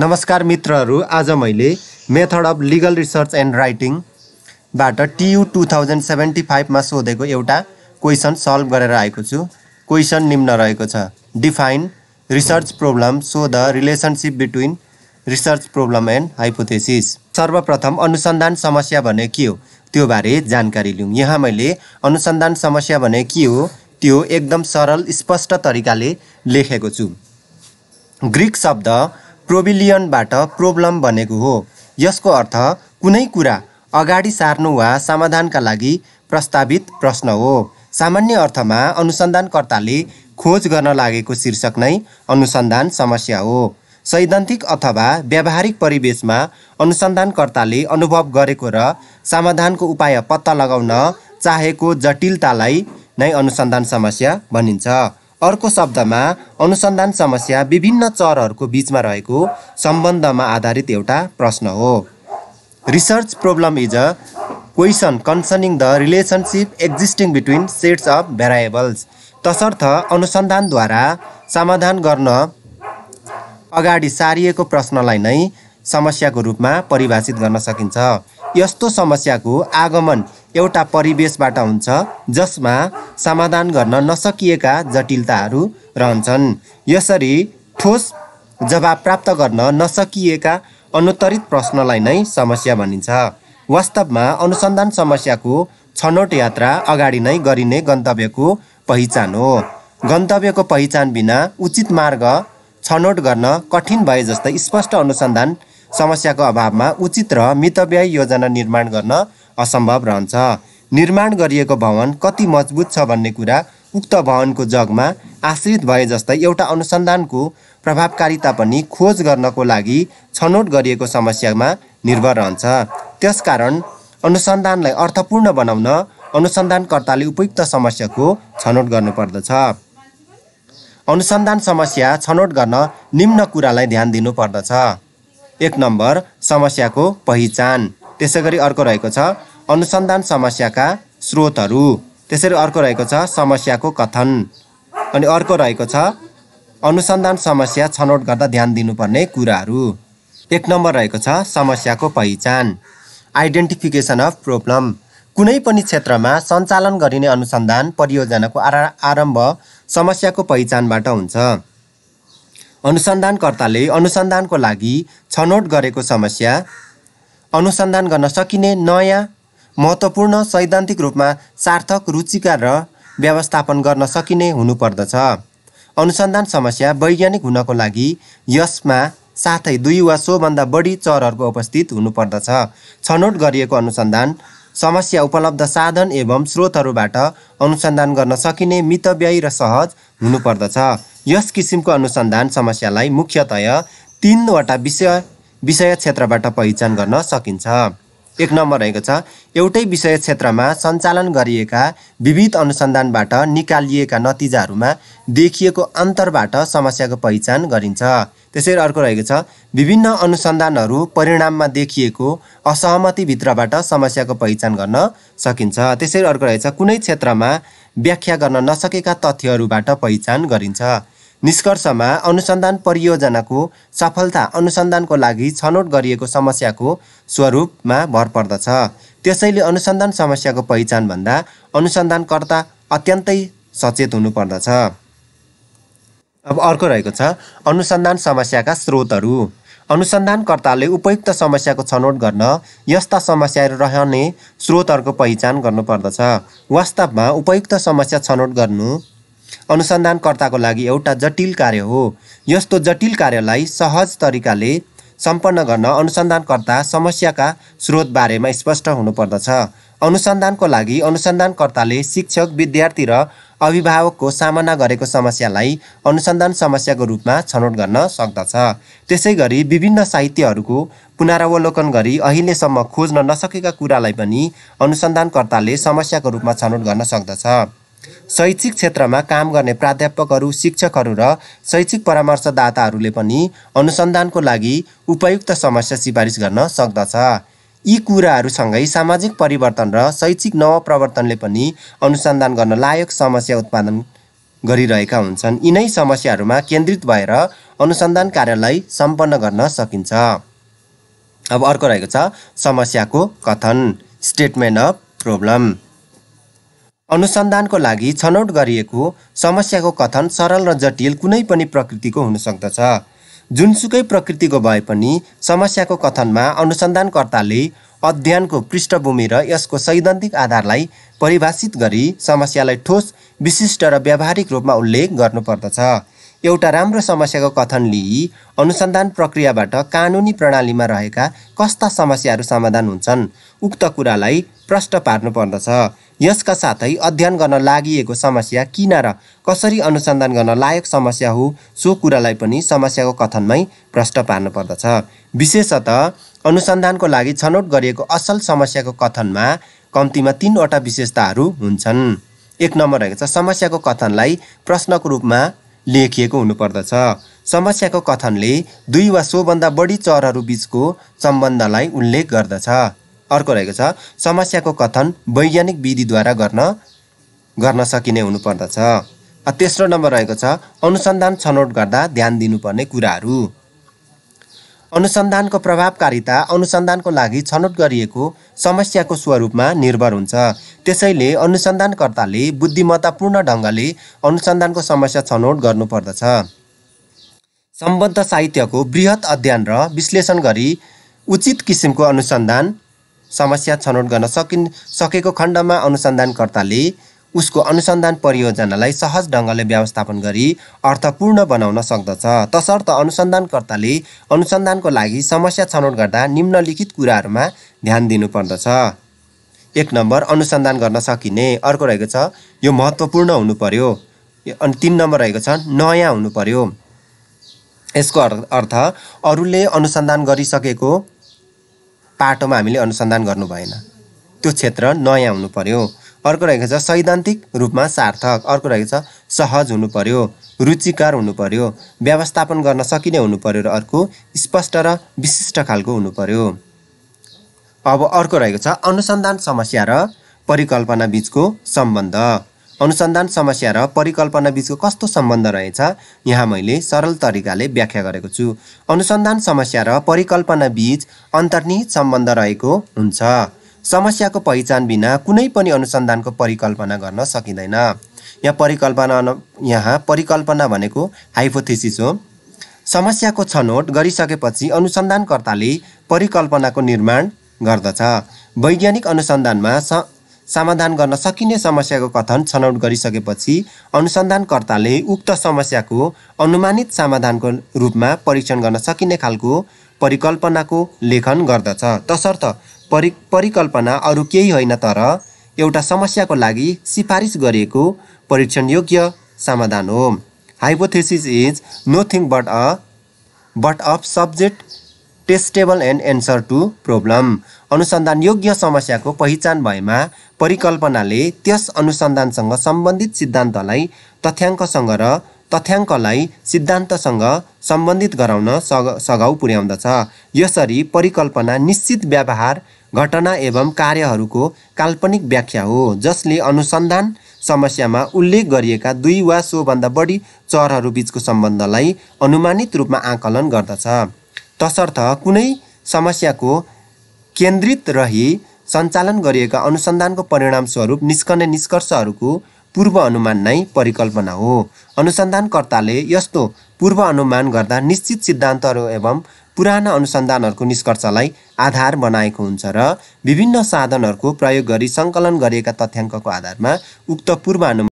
नमस्कार मित्रहरू आज मैले method of legal research and राइटिङबाट टियु टु थाउजन्ड सेभेन्टी फाइभमा सोधेको एउटा क्वेसन सल्भ गरेर आएको छु क्वेसन निम्न रहेको छ define research problem so the relationship between research problem and hypothesis सर्वप्रथम अनुसन्धान समस्या भने के हो त्यो बारे जानकारी लिउँ यहाँ मैले अनुसन्धान समस्या भने के हो त्यो एकदम सरल स्पष्ट तरिकाले लेखेको छु ग्रिक शब्द प्रोभिलियनबाट प्रोब्लम बनेको हो यसको अर्थ कुनै कुरा अगाडि सार्नु वा समाधानका लागि प्रस्तावित प्रश्न हो सामान्य अर्थमा अनुसन्धानकर्ताले खोज गर्न लागेको शीर्षक नै अनुसन्धान समस्या हो सैद्धान्तिक अथवा व्यावहारिक परिवेशमा अनुसन्धानकर्ताले अनुभव गरेको र समाधानको उपाय पत्ता लगाउन चाहेको जटिलतालाई नै अनुसन्धान समस्या भनिन्छ अर्को शब्दमा अनुसन्धान समस्या विभिन्न चरहरूको बिचमा रहेको सम्बन्धमा आधारित एउटा प्रश्न हो research problem is a question concerning the relationship existing between sets of variables तसर्थ अनुसन्धानद्वारा समाधान गर्न अगाडि सारिएको प्रश्नलाई नै समस्याको रूपमा परिभाषित गर्न सकिन्छ यस्तो समस्याको आगमन एउटा परिवेशबाट हुन्छ जसमा समाधान गर्न नसकिएका जटिलताहरू रहन्छन् यसरी ठोस जवाब प्राप्त गर्न नसकिएका अनुत्तरित प्रश्नलाई नै समस्या भनिन्छ वास्तवमा अनुसन्धान समस्याको छनौट यात्रा अगाडि नै गरिने गन्तव्यको पहिचान हो गन्तव्यको पहिचान बिना उचित मार्ग छनौट गर्न कठिन भए जस्तै स्पष्ट अनुसन्धान समस्याको अभावमा उचित र मितव्यय योजना निर्माण गर्न असम्भव रहन्छ निर्माण गरिएको भवन कति मजबुत छ भन्ने कुरा उक्त भवनको जगमा आश्रित भए जस्तै एउटा अनुसन्धानको प्रभावकारिता पनि खोज गर्नको लागि छनौट गरिएको समस्यामा निर्भर रहन्छ त्यसकारण अनुसन्धानलाई अर्थपूर्ण बनाउन अनुसन्धानकर्ताले उपयुक्त समस्याको छनौट गर्नुपर्दछ अनुसन्धान समस्या छनौट गर्न निम्न कुरालाई ध्यान दिनुपर्दछ एक नम्बर समस्याको पहिचान त्यसै गरी अर्को रहेको छ अनुसन्धान समस्याका स्रोतहरू त्यसरी अर्को रहेको छ समस्याको कथन अनि अर्को रहेको छ अनुसन्धान समस्या छनौट गर्दा ध्यान दिनुपर्ने कुराहरू एक नम्बर रहेको छ समस्याको पहिचान आइडेन्टिफिकेसन अफ प्रोब्लम कुनै पनि क्षेत्रमा सञ्चालन गरिने अनुसन्धान परियोजनाको आरा आरम्भ समस्याको पहिचानबाट हुन्छ अनुसन्धानकर्ताले अनुसन्धानको लागि छनौट गरेको समस्या अनुसन्धान गर्न सकिने नयाँ महत्त्वपूर्ण सैद्धान्तिक रूपमा सार्थक रुचिका र व्यवस्थापन गर्न सकिने हुनुपर्दछ अनुसन्धान समस्या वैज्ञानिक हुनको लागि यसमा साथै दुई वा सोभन्दा बढी चरहरूको उपस्थित हुनुपर्दछ छनौट गरिएको अनुसन्धान समस्या उपलब्ध साधन एवं स्रोतहरूबाट अनुसन्धान गर्न सकिने मितव्ययी र सहज हुनुपर्दछ यस किसिमको अनुसन्धान समस्यालाई मुख्यतया तिनवटा विषय विषय क्षेत्रबाट पहिचान गर्न सकिन्छ एक नम्बर रहेको छ एउटै विषय क्षेत्रमा सञ्चालन गरिएका विविध अनुसन्धानबाट निकालिएका नतिजाहरूमा देखिएको अन्तरबाट समस्याको पहिचान गरिन्छ त्यसै अर्को रहेको छ विभिन्न अनुसन्धानहरू परिणाममा देखिएको असहमतिभित्रबाट समस्याको पहिचान गर्न सकिन्छ त्यसै अर्को रहेछ कुनै क्षेत्रमा व्याख्या गर्न नसकेका तथ्यहरूबाट पहिचान गरिन्छ निष्कर्षमा अनुसन्धान परियोजनाको सफलता अनुसन्धानको लागि छनौट गरिएको समस्याको स्वरूपमा भर पर्दछ त्यसैले अनुसन्धान समस्याको पहिचानभन्दा अनुसन्धानकर्ता अत्यन्तै सचेत हुनुपर्दछ अब अर्को रहेको छ अनुसन्धान समस्याका स्रोतहरू अनुसन्धानकर्ताले उपयुक्त समस्याको छनौट गर्न यस्ता समस्याहरू रहने स्रोतहरूको पहिचान गर्नुपर्दछ वास्तवमा उपयुक्त समस्या छनौट गर्नु अनुसन्धानकर्ताको लागि एउटा जटिल कार्य हो यस्तो जटिल कार्यलाई सहज तरिकाले सम्पन्न गर्न अनुसन्धानकर्ता समस्याका स्रोतबारेमा स्पष्ट हुनुपर्दछ अनुसन्धानको लागि अनुसन्धानकर्ताले शिक्षक विद्यार्थी र अभिभावकको सामना गरेको समस्यालाई अनुसन्धान समस्याको रूपमा छनौट गर्न सक्दछ त्यसै गरी विभिन्न साहित्यहरूको पुनरावलोकन गरी अहिलेसम्म खोज्न नसकेका कुरालाई पनि अनुसन्धानकर्ताले समस्याको रूपमा छनौट गर्न सक्दछ शैक्षिक क्षेत्रमा काम गर्ने प्राध्यापकहरू शिक्षकहरू र शैक्षिक परामर्शदाताहरूले पनि अनुसन्धानको लागि उपयुक्त समस्या सिफारिस गर्न सक्दछ यी कुराहरूसँगै सामाजिक परिवर्तन र शैक्षिक नवप्रवर्तनले पनि अनुसन्धान गर्न लायक समस्या उत्पादन गरिरहेका हुन्छन् यिनै समस्याहरूमा केन्द्रित भएर अनुसन्धान कार्यलाई सम्पन्न गर्न सकिन्छ अब अर्को रहेको छ समस्याको कथन स्टेटमेन्ट अफ प्रोब्लम अनुसन्धानको लागि छनौट गरिएको समस्याको कथन सरल र जटिल कुनै पनि प्रकृतिको हुन सक्दछ जुनसुकै प्रकृतिको भए पनि समस्याको कथनमा अनुसन्धानकर्ताले अध्ययनको पृष्ठभूमि र यसको सैद्धान्तिक आधारलाई परिभाषित गरी समस्यालाई ठोस विशिष्ट र व्यावहारिक रूपमा उल्लेख गर्नुपर्दछ एउटा राम्रो समस्याको कथन लिई अनुसन्धान प्रक्रियाबाट कानुनी प्रणालीमा रहेका कस्ता समस्याहरू समाधान हुन्छन् उक्त कुरालाई प्रष्ट पार्नुपर्दछ यसका साथै अध्ययन गर्न लागि समस्या किन र कसरी अनुसन्धान गर्न लायक समस्या हो सो कुरालाई पनि समस्याको कथनमै प्रष्ट पार्नुपर्दछ विशेषतः अनुसन्धानको लागि छनौट गरिएको असल समस्याको कथनमा कम्तीमा तिनवटा विशेषताहरू हुन्छन् एक नम्बर रहेको छ समस्याको कथनलाई प्रश्नको रूपमा लेखिएको हुनुपर्दछ समस्याको कथनले दुई वा सोभन्दा बढी चरहरू बिचको सम्बन्धलाई उल्लेख गर्दछ अर्को रहेको छ समस्याको कथन वैज्ञानिक विधिद्वारा गर्न गर्न सकिने हुनुपर्दछ तेस्रो नम्बर रहेको छ अनुसन्धान छनौट गर्दा ध्यान दिनुपर्ने कुराहरू अनुसन्धानको प्रभावकारिता अनुसन्धानको लागि छनौट गरिएको समस्याको स्वरूपमा निर्भर हुन्छ त्यसैले अनुसन्धानकर्ताले बुद्धिमत्तापूर्ण ढङ्गले अनुसन्धानको समस्या छनौट गर्नुपर्दछ सम्बद्ध साहित्यको वृहत अध्ययन र विश्लेषण गरी उचित किसिमको अनुसन्धान समस्या छनौट गर्न सकिन् सकेको खण्डमा अनुसन्धानकर्ताले उसको अनुसन्धान परियोजनालाई सहज ढङ्गले व्यवस्थापन गरी अर्थपूर्ण बनाउन सक्दछ तसर्थ अनुसन्धानकर्ताले अनुसन्धानको लागि समस्या छनौट गर्दा निम्नलिखित कुराहरूमा ध्यान दिनुपर्दछ एक नम्बर अनुसन्धान गर्न सकिने अर्को रहेको छ यो महत्त्वपूर्ण हुनु पर्यो अनि तिन नम्बर रहेको छ नयाँ हुनु पर्यो यसको अर्थ अरूले अनुसन्धान गरिसकेको पाटोमा हामीले अनुसन्धान गर्नु भएन त्यो क्षेत्र नयाँ हुनु पर्यो अर्को रहेको छ सैद्धान्तिक रूपमा सार्थक अर्को रहेको छ सहज हुनु पर्यो रुचिकार हुनु पर्यो व्यवस्थापन गर्न सकिने हुनु पर्यो र अर्को स्पष्ट र विशिष्ट खालको हुनु पर्यो अब अर्को रहेको छ अनुसन्धान समस्या र परिकल्पना बिचको सम्बन्ध अनुसन्धान समस्या र परिकल्पना बिचको कस्तो सम्बन्ध रहेछ यहाँ मैले सरल तरिकाले व्याख्या गरेको छु अनुसन्धान समस्या र परिकल्पना बिच अन्तर्निहित सम्बन्ध रहेको हुन्छ समस्याको पहिचान बिना कुनै पनि अनुसन्धानको परिकल्पना गर्न सकिँदैन यहाँ परिकल्पना यहाँ परिकल्पना भनेको हाइपोथेसिस हो समस्याको छनौट गरिसकेपछि अनुसन्धानकर्ताले परिकल्पनाको निर्माण गर्दछ वैज्ञानिक अनुसन्धानमा स समाधान गर्न सकिने समस्याको कथन छनौट गरिसकेपछि अनुसन्धानकर्ताले उक्त समस्याको अनुमानित समाधानको रूपमा परीक्षण गर्न सकिने खालको परिकल्पनाको लेखन गर्दछ तसर्थ परि परिकल्पना अरू केही होइन तर एउटा समस्याको लागि सिफारिस गरिएको परीक्षणयोग्य समाधान हो hypothesis is nothing but a but of subject testable and answer to problem अनुसन्धान योग्य समस्याको पहिचान भएमा परिकल्पनाले त्यस अनुसन्धानसँग सम्बन्धित सिद्धान्तलाई तथ्याङ्कसँग र तथ्याङ्कलाई सिद्धान्तसँग सम्बन्धित गराउन सघ सघाउ पुर्याउँदछ यसरी परिकल्पना निश्चित व्यवहार घटना एवं कार्यहरूको काल्पनिक व्याख्या हो जसले अनुसन्धान समस्यामा उल्लेख गरिएका दुई वा सोभन्दा बढी चरहरू बिचको सम्बन्धलाई अनुमानित रूपमा आकलन गर्दछ तसर्थ कुनै समस्याको केन्द्रित रही सञ्चालन गरिएका अनुसन्धानको परिणामस्वरूप निस्कने निष्कर्षहरूको पूर्व अनुमान नै परिकल्पना हो अनुसन्धानकर्ताले यस्तो पूर्व अनुमान गर्दा निश्चित सिद्धान्तहरू एवं पुराना अनुसन्धानहरूको निष्कर्षलाई आधार बनाएको हुन्छ र विभिन्न साधनहरूको प्रयोग गरी सङ्कलन गरिएका तथ्याङ्कको आधारमा उक्त पूर्वानुमान